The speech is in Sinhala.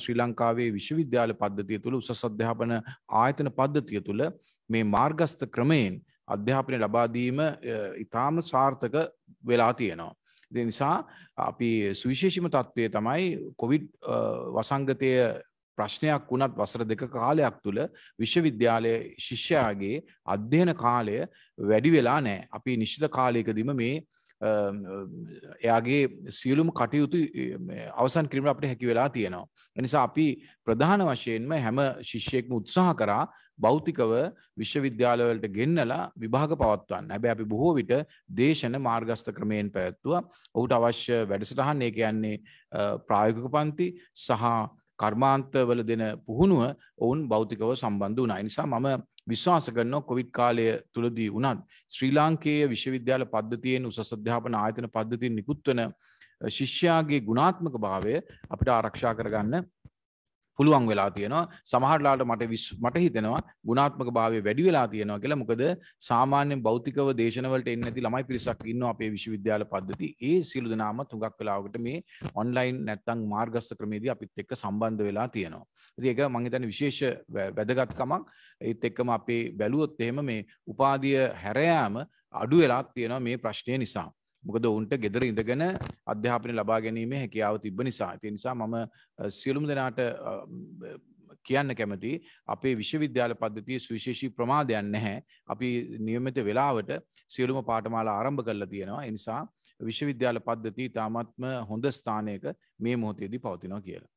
ශ්‍රී ලංකාවේ විශ්වවිද්‍යාල පද්ධතිය තුළ උසස් අධ්‍යාපන ආයතන පද්ධතිය තුළ මේ මාර්ගස්ත ක්‍රමයෙන් අධ්‍යාපනය ලබාදීම ඉතාම සාර්ථක වෙලා තියෙනවා. දෙ නිසා අපි සුවිශේෂිම තත්ත්වය තමයි කොවිඩ් වසංගතය ප්‍රශ්නයක් වුණත් වසර දෙක කාලයක් තුළ විශ්වවිද්‍යාලය ශිෂ්‍යයාගේ අධ්‍යයන කාලය වැඩි වෙලා නෑ අපි නිශ්ිත කාලයකදීම මේ Um, uh, එයාගේ සියලුම් කටයුතු අවසන් කිරීම අපට හැකි වෙලා තියෙනවා. එනිසා අපි ප්‍රධාන වශයෙන්ම හැම ශිෂ්‍යයෙක්ම උත්සාහ කරා භෞතිකව විශ්වවිද්‍යාලවලට ගෙන්නලා විභාග පවත්වන්න. හැබැයි අපි බොහෝ විට දේශන මාර්ගස්ත ක්‍රමයෙන් පැවැත්වුවා. ඔහුට අවශ්‍ය වැඩසටහන් ඒ කියන්නේ uh, ප්‍රායෝගික පන්ති සහ කර්මාන්තවල දෙන පුහුණුව ඔවුන් භෞතිකව සම්බන්ධ වුණා. නිසා මම විශ්වාස කරනවා කොවිඩ් කාලය තුළදී වුණත් ශ්‍රී ලාංකේය විශ්වවිද්‍යාල පද්ධතියෙන් උසස් අධ්‍යාපන ආයතන පද්ධතියෙන් නිකුත්වන ශිෂ්‍යයාගේ ගුණාත්මක භාවය අපිට ආරක්ෂා කරගන්න පුළුවන් වෙලා තියෙනවා සමහරලාට මට මට හිතෙනවා ගුණාත්මක භාවය වැඩි වෙලා තියෙනවා කියලා මොකද සාමාන්‍යයෙන් භෞතිකව දේශනවලට එන්නේ නැති ළමයි පිරිසක් ඉන්නවා අපේ විශ්වවිද්‍යාල පද්ධති ඒ සියලු දෙනාම තුඟක් වෙලාවකට මේ ඔන්ලයින් නැත්තම් මාර්ගස්ථ ක්‍රමේදී අපිත් එක්ක සම්බන්ධ වෙලා තියෙනවා ඉතින් ඒක මම හිතන්නේ විශේෂ වැදගත්කමක් ඒත් එක්කම අපේ බැලුවොත් එහෙම මේ උපාධිය හැරයාම අඩු වෙලා තියෙනවා මේ ප්‍රශ්නය නිසා මොකද ඔවුන්ට ගෙදර ඉඳගෙන අධ්‍යාපනය ලබා ගැනීම හැකියාව තිබ නිසා ති නිසා මම සියලුම් දෙනාට කියන්න කැමති අපේ විශ්වවිද්‍යාල පද්ධතිය සුවිශේෂී ප්‍රමාදයන් නැහැ අපි නියමිත වෙලාවට සියලුම පාටමාලා ආරම්භ කරලා තියෙනවා එනිසා විශ්වවිද්‍යාල පද්ධති තාමත්ම හොඳ ස්ථානයක මේ මොහොතේදී පවතිනවා කියලා